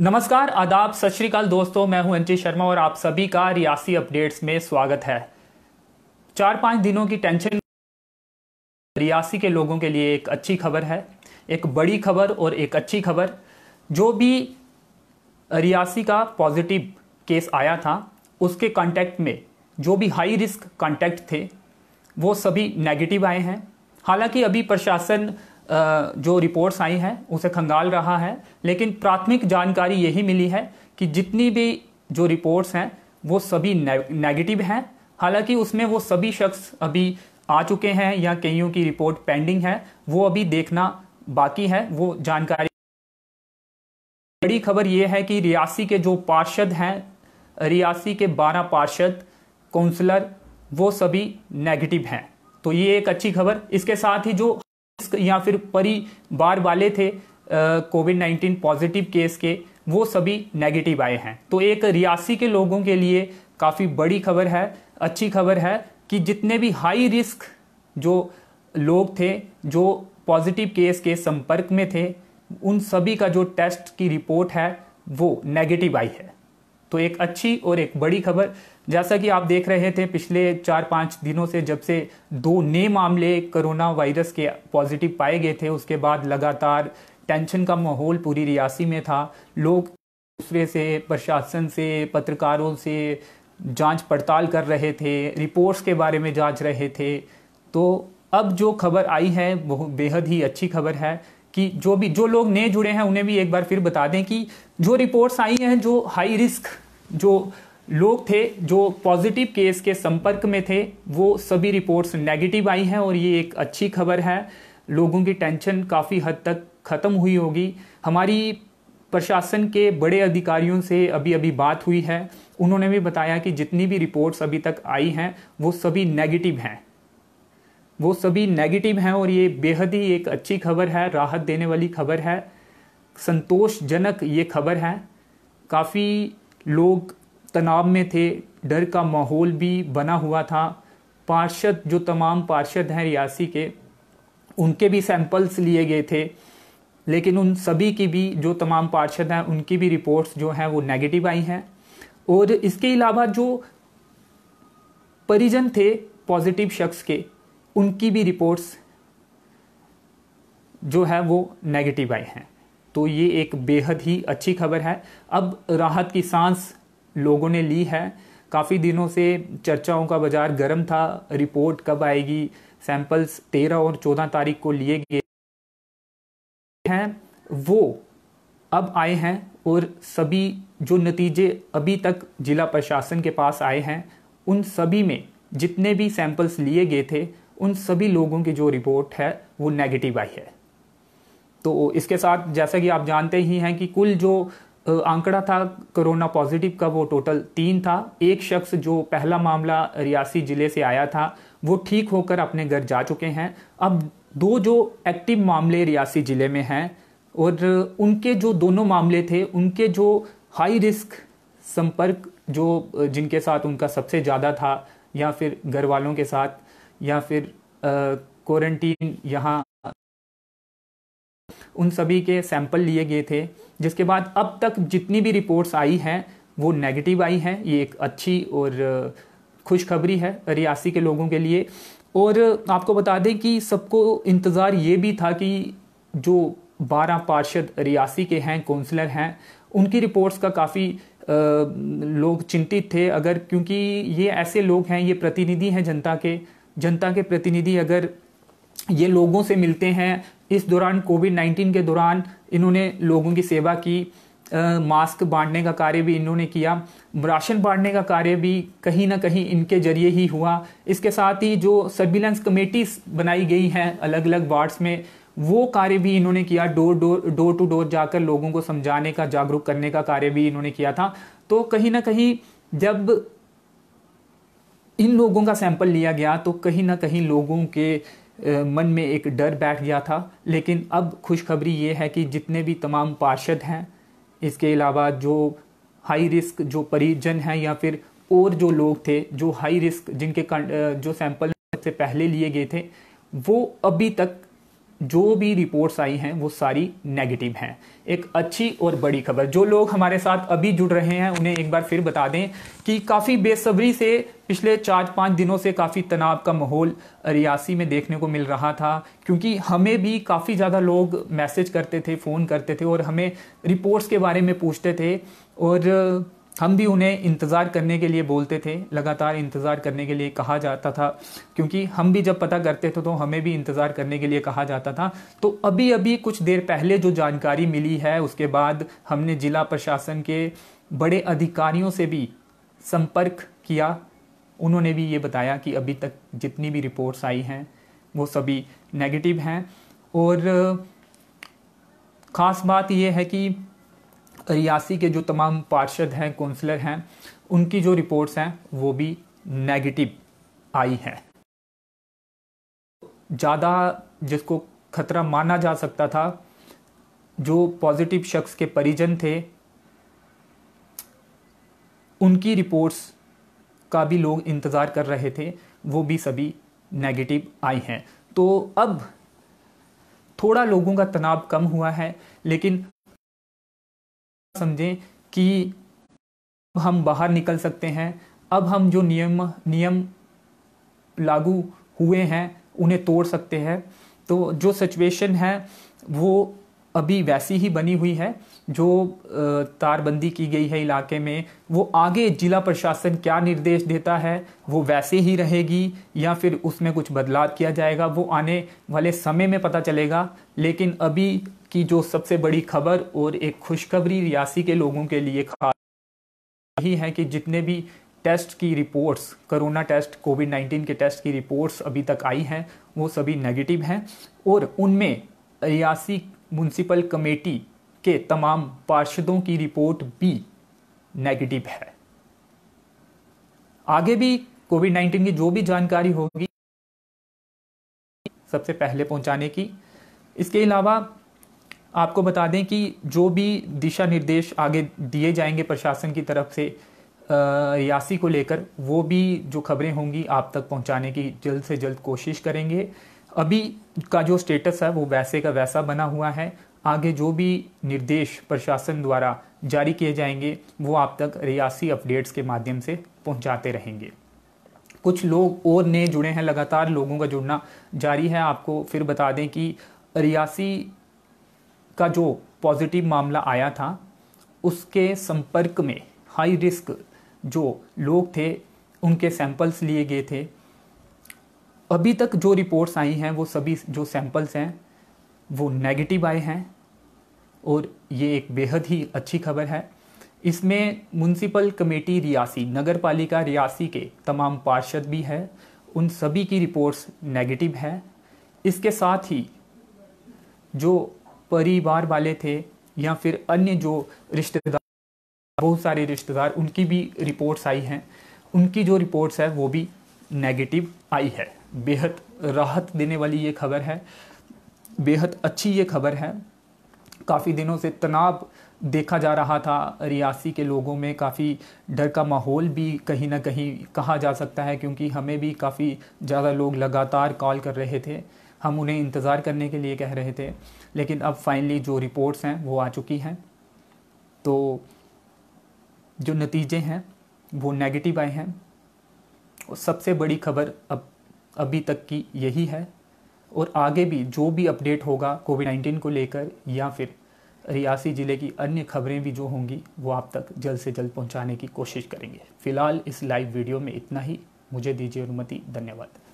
नमस्कार आदाब सत श्रीकाल दोस्तों मैं हूं अंजय शर्मा और आप सभी का रियासी अपडेट्स में स्वागत है चार पाँच दिनों की टेंशन रियासी के लोगों के लिए एक अच्छी खबर है एक बड़ी खबर और एक अच्छी खबर जो भी रियासी का पॉजिटिव केस आया था उसके कांटेक्ट में जो भी हाई रिस्क कांटेक्ट थे वो सभी नेगेटिव आए हैं हालांकि अभी प्रशासन जो रिपोर्ट्स आई हैं उसे खंगाल रहा है लेकिन प्राथमिक जानकारी यही मिली है कि जितनी भी जो रिपोर्ट्स हैं वो सभी नेगेटिव हैं हालांकि उसमें वो सभी शख्स अभी आ चुके हैं या कईयों की रिपोर्ट पेंडिंग है वो अभी देखना बाकी है वो जानकारी बड़ी खबर ये है कि रियासी के जो पार्षद हैं रियासी के 12 पार्षद काउंसलर वो सभी नेगेटिव हैं तो ये एक अच्छी खबर इसके साथ ही जो या फिर परिवार वाले थे कोविड नाइन्टीन पॉजिटिव केस के वो सभी नेगेटिव आए हैं तो एक रियासी के लोगों के लिए काफ़ी बड़ी खबर है अच्छी खबर है कि जितने भी हाई रिस्क जो लोग थे जो पॉजिटिव केस के संपर्क में थे उन सभी का जो टेस्ट की रिपोर्ट है वो नेगेटिव आई है तो एक अच्छी और एक बड़ी खबर जैसा कि आप देख रहे थे पिछले चार पाँच दिनों से जब से दो नए मामले कोरोना वायरस के पॉजिटिव पाए गए थे उसके बाद लगातार टेंशन का माहौल पूरी रियासी में था लोग दूसरे से प्रशासन से पत्रकारों से जांच पड़ताल कर रहे थे रिपोर्ट्स के बारे में जांच रहे थे तो अब जो खबर आई है वो बेहद ही अच्छी खबर है कि जो भी जो लोग नए जुड़े हैं उन्हें भी एक बार फिर बता दें कि जो रिपोर्ट्स आई हैं जो हाई रिस्क जो लोग थे जो पॉजिटिव केस के संपर्क में थे वो सभी रिपोर्ट्स नेगेटिव आई हैं और ये एक अच्छी खबर है लोगों की टेंशन काफ़ी हद तक ख़त्म हुई होगी हमारी प्रशासन के बड़े अधिकारियों से अभी अभी बात हुई है उन्होंने भी बताया कि जितनी भी रिपोर्ट्स अभी तक आई हैं वो सभी नेगेटिव हैं वो सभी नेगेटिव हैं और ये बेहद ही एक अच्छी खबर है राहत देने वाली खबर है संतोषजनक ये खबर है काफ़ी लोग तनाव में थे डर का माहौल भी बना हुआ था पार्षद जो तमाम पार्षद हैं रियासी के उनके भी सैंपल्स लिए गए थे लेकिन उन सभी की भी जो तमाम पार्षद हैं उनकी भी रिपोर्ट्स जो हैं वो नेगेटिव आई हैं और इसके अलावा जो परिजन थे पॉजिटिव शख्स के उनकी भी रिपोर्ट्स जो है वो नेगेटिव आए हैं तो ये एक बेहद ही अच्छी खबर है अब राहत की सांस लोगों ने ली है काफ़ी दिनों से चर्चाओं का बाजार गर्म था रिपोर्ट कब आएगी सैंपल्स तेरह और चौदह तारीख को लिए गए हैं वो अब आए हैं और सभी जो नतीजे अभी तक जिला प्रशासन के पास आए हैं उन सभी में जितने भी सैंपल्स लिए गए थे उन सभी लोगों की जो रिपोर्ट है वो नेगेटिव आई है तो इसके साथ जैसा कि आप जानते ही हैं कि कुल जो आंकड़ा था कोरोना पॉजिटिव का वो टोटल तीन था एक शख्स जो पहला मामला रियासी ज़िले से आया था वो ठीक होकर अपने घर जा चुके हैं अब दो जो एक्टिव मामले रियासी ज़िले में हैं और उनके जो दोनों मामले थे उनके जो हाई रिस्क संपर्क जो जिनके साथ उनका सबसे ज़्यादा था या फिर घर वालों के साथ या फिर क्वारंटीन यहाँ उन सभी के सैंपल लिए गए थे जिसके बाद अब तक जितनी भी रिपोर्ट्स आई हैं वो नेगेटिव आई हैं ये एक अच्छी और खुशखबरी है रियासी के लोगों के लिए और आपको बता दें कि सबको इंतज़ार ये भी था कि जो बारह पार्षद रियासी के हैं काउंसलर हैं उनकी रिपोर्ट्स का काफ़ी लोग चिंतित थे अगर क्योंकि ये ऐसे लोग हैं ये प्रतिनिधि हैं जनता के जनता के प्रतिनिधि अगर ये लोगों से मिलते हैं इस दौरान कोविड नाइन्टीन के दौरान इन्होंने लोगों की सेवा की आ, मास्क बांटने का कार्य भी इन्होंने किया राशन बांटने का कार्य भी कहीं ना कहीं इनके जरिए ही हुआ इसके साथ ही जो सर्विलेंस कमेटीज बनाई गई हैं अलग अलग वार्ड्स में वो कार्य भी इन्होंने किया door door door to door जाकर लोगों को समझाने का जागरूक करने का कार्य भी इन्होंने किया था तो कहीं ना कहीं जब इन लोगों का सैंपल लिया गया तो कहीं ना कहीं लोगों के मन में एक डर बैठ गया था लेकिन अब खुशखबरी ये है कि जितने भी तमाम पार्षद हैं इसके अलावा जो हाई रिस्क जो परिजन हैं या फिर और जो लोग थे जो हाई रिस्क जिनके जो सैंपल सबसे पहले लिए गए थे वो अभी तक जो भी रिपोर्ट्स आई हैं वो सारी नेगेटिव हैं एक अच्छी और बड़ी खबर जो लोग हमारे साथ अभी जुड़ रहे हैं उन्हें एक बार फिर बता दें कि काफ़ी बेसब्री से पिछले चार पाँच दिनों से काफ़ी तनाव का माहौल रियासी में देखने को मिल रहा था क्योंकि हमें भी काफ़ी ज़्यादा लोग मैसेज करते थे फ़ोन करते थे और हमें रिपोर्ट्स के बारे में पूछते थे और हम भी उन्हें इंतज़ार करने के लिए बोलते थे लगातार इंतज़ार करने के लिए कहा जाता था क्योंकि हम भी जब पता करते थे तो हमें भी इंतज़ार करने के लिए कहा जाता था तो अभी अभी कुछ देर पहले जो जानकारी मिली है उसके बाद हमने ज़िला प्रशासन के बड़े अधिकारियों से भी संपर्क किया उन्होंने भी ये बताया कि अभी तक जितनी भी रिपोर्ट्स आई हैं वो सभी नेगेटिव हैं और ख़ास बात यह है कि रियासी के जो तमाम पार्षद हैं काउंसलर हैं उनकी जो रिपोर्ट्स हैं वो भी नेगेटिव आई हैं ज़्यादा जिसको खतरा माना जा सकता था जो पॉजिटिव शख्स के परिजन थे उनकी रिपोर्ट्स का भी लोग इंतज़ार कर रहे थे वो भी सभी नेगेटिव आई हैं तो अब थोड़ा लोगों का तनाव कम हुआ है लेकिन समझें कि हम बाहर निकल सकते हैं अब हम जो नियम नियम लागू हुए हैं उन्हें तोड़ सकते हैं तो जो सिचुएशन है वो अभी वैसी ही बनी हुई है जो तारबंदी की गई है इलाके में वो आगे जिला प्रशासन क्या निर्देश देता है वो वैसे ही रहेगी या फिर उसमें कुछ बदलाव किया जाएगा वो आने वाले समय में पता चलेगा लेकिन अभी की जो सबसे बड़ी खबर और एक खुशखबरी रियासी के लोगों के लिए खास यही है कि जितने भी टेस्ट की रिपोर्ट्स कोरोना टेस्ट कोविड 19 के टेस्ट की रिपोर्ट्स अभी तक आई हैं वो सभी नेगेटिव हैं और उनमें रियासी म्यूनसिपल कमेटी के तमाम पार्षदों की रिपोर्ट भी नेगेटिव है आगे भी कोविड 19 की जो भी जानकारी होगी सबसे पहले पहुंचाने की इसके अलावा आपको बता दें कि जो भी दिशा निर्देश आगे दिए जाएंगे प्रशासन की तरफ से रियासी को लेकर वो भी जो खबरें होंगी आप तक पहुंचाने की जल्द से जल्द कोशिश करेंगे अभी का जो स्टेटस है वो वैसे का वैसा बना हुआ है आगे जो भी निर्देश प्रशासन द्वारा जारी किए जाएंगे वो आप तक रियासी अपडेट्स के माध्यम से पहुंचाते रहेंगे कुछ लोग और नए जुड़े हैं लगातार लोगों का जुड़ना जारी है आपको फिर बता दें कि रियासी का जो पॉजिटिव मामला आया था उसके संपर्क में हाई रिस्क जो लोग थे उनके सैंपल्स लिए गए थे अभी तक जो रिपोर्ट्स आई हैं वो सभी जो सैंपल्स हैं वो नेगेटिव आए हैं और ये एक बेहद ही अच्छी खबर है इसमें म्यूनसिपल कमेटी रियासी नगर पालिका रियासी के तमाम पार्षद भी हैं उन सभी की रिपोर्ट्स नेगेटिव है इसके साथ ही जो परिवार वाले थे या फिर अन्य जो रिश्तेदार बहुत सारे रिश्तेदार उनकी भी रिपोर्ट्स आई हैं उनकी जो रिपोर्ट्स है वो भी नेगेटिव आई है बेहद राहत देने वाली ये खबर है बेहद अच्छी ये खबर है काफ़ी दिनों से तनाव देखा जा रहा था रियासी के लोगों में काफ़ी डर का माहौल भी कहीं ना कहीं कहा जा सकता है क्योंकि हमें भी काफ़ी ज़्यादा लोग लगातार कॉल कर रहे थे हम उन्हें इंतज़ार करने के लिए कह रहे थे लेकिन अब फाइनली जो रिपोर्ट्स हैं वो आ चुकी हैं तो जो नतीजे हैं वो नेगेटिव आए हैं और सबसे बड़ी खबर अब अभी तक की यही है और आगे भी जो भी अपडेट होगा कोविड नाइन्टीन को लेकर या फिर रियासी ज़िले की अन्य खबरें भी जो होंगी वो आप तक जल्द से जल्द पहुंचाने की कोशिश करेंगे फ़िलहाल इस लाइव वीडियो में इतना ही मुझे दीजिए अनुमति धन्यवाद